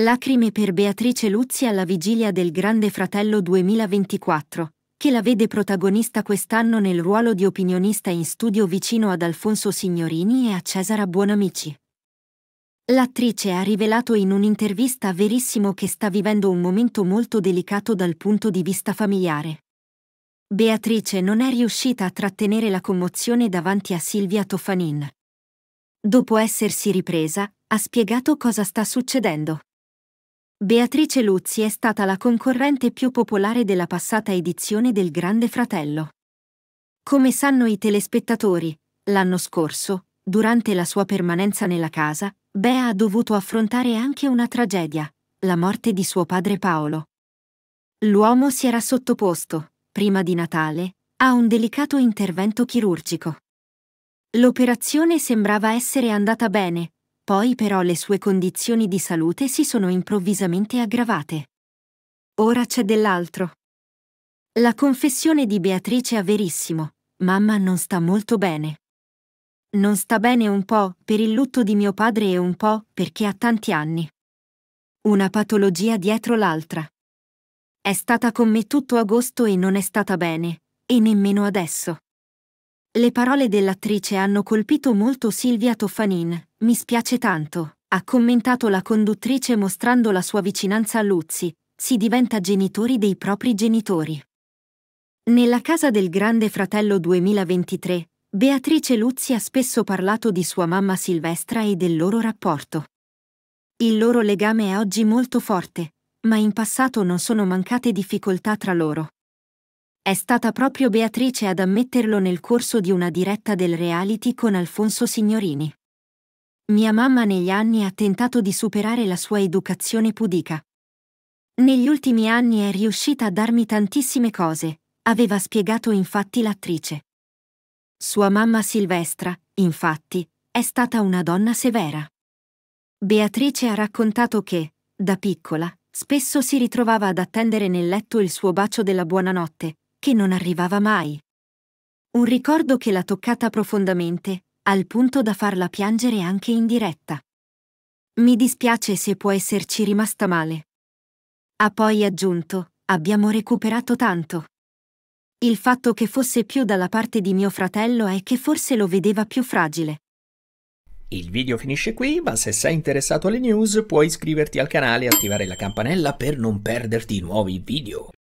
Lacrime per Beatrice Luzzi alla vigilia del Grande Fratello 2024, che la vede protagonista quest'anno nel ruolo di opinionista in studio vicino ad Alfonso Signorini e a Cesara Buonamici. L'attrice ha rivelato in un'intervista Verissimo che sta vivendo un momento molto delicato dal punto di vista familiare. Beatrice non è riuscita a trattenere la commozione davanti a Silvia Tofanin. Dopo essersi ripresa, ha spiegato cosa sta succedendo. Beatrice Luzzi è stata la concorrente più popolare della passata edizione del Grande Fratello. Come sanno i telespettatori, l'anno scorso, durante la sua permanenza nella casa, Bea ha dovuto affrontare anche una tragedia, la morte di suo padre Paolo. L'uomo si era sottoposto, prima di Natale, a un delicato intervento chirurgico. L'operazione sembrava essere andata bene, poi però le sue condizioni di salute si sono improvvisamente aggravate. Ora c'è dell'altro. La confessione di Beatrice è Verissimo. Mamma non sta molto bene. Non sta bene un po' per il lutto di mio padre e un po' perché ha tanti anni. Una patologia dietro l'altra. È stata con me tutto agosto e non è stata bene, e nemmeno adesso. Le parole dell'attrice hanno colpito molto Silvia Toffanin. Mi spiace tanto, ha commentato la conduttrice mostrando la sua vicinanza a Luzzi. Si diventa genitori dei propri genitori. Nella casa del Grande Fratello 2023, Beatrice Luzzi ha spesso parlato di sua mamma Silvestra e del loro rapporto. Il loro legame è oggi molto forte, ma in passato non sono mancate difficoltà tra loro. È stata proprio Beatrice ad ammetterlo nel corso di una diretta del reality con Alfonso Signorini. Mia mamma negli anni ha tentato di superare la sua educazione pudica. Negli ultimi anni è riuscita a darmi tantissime cose, aveva spiegato infatti l'attrice. Sua mamma Silvestra, infatti, è stata una donna severa. Beatrice ha raccontato che, da piccola, spesso si ritrovava ad attendere nel letto il suo bacio della buonanotte, che non arrivava mai. Un ricordo che l'ha toccata profondamente, al punto da farla piangere anche in diretta. Mi dispiace se può esserci rimasta male. Ha poi aggiunto, abbiamo recuperato tanto. Il fatto che fosse più dalla parte di mio fratello è che forse lo vedeva più fragile. Il video finisce qui, ma se sei interessato alle news puoi iscriverti al canale e attivare la campanella per non perderti nuovi video.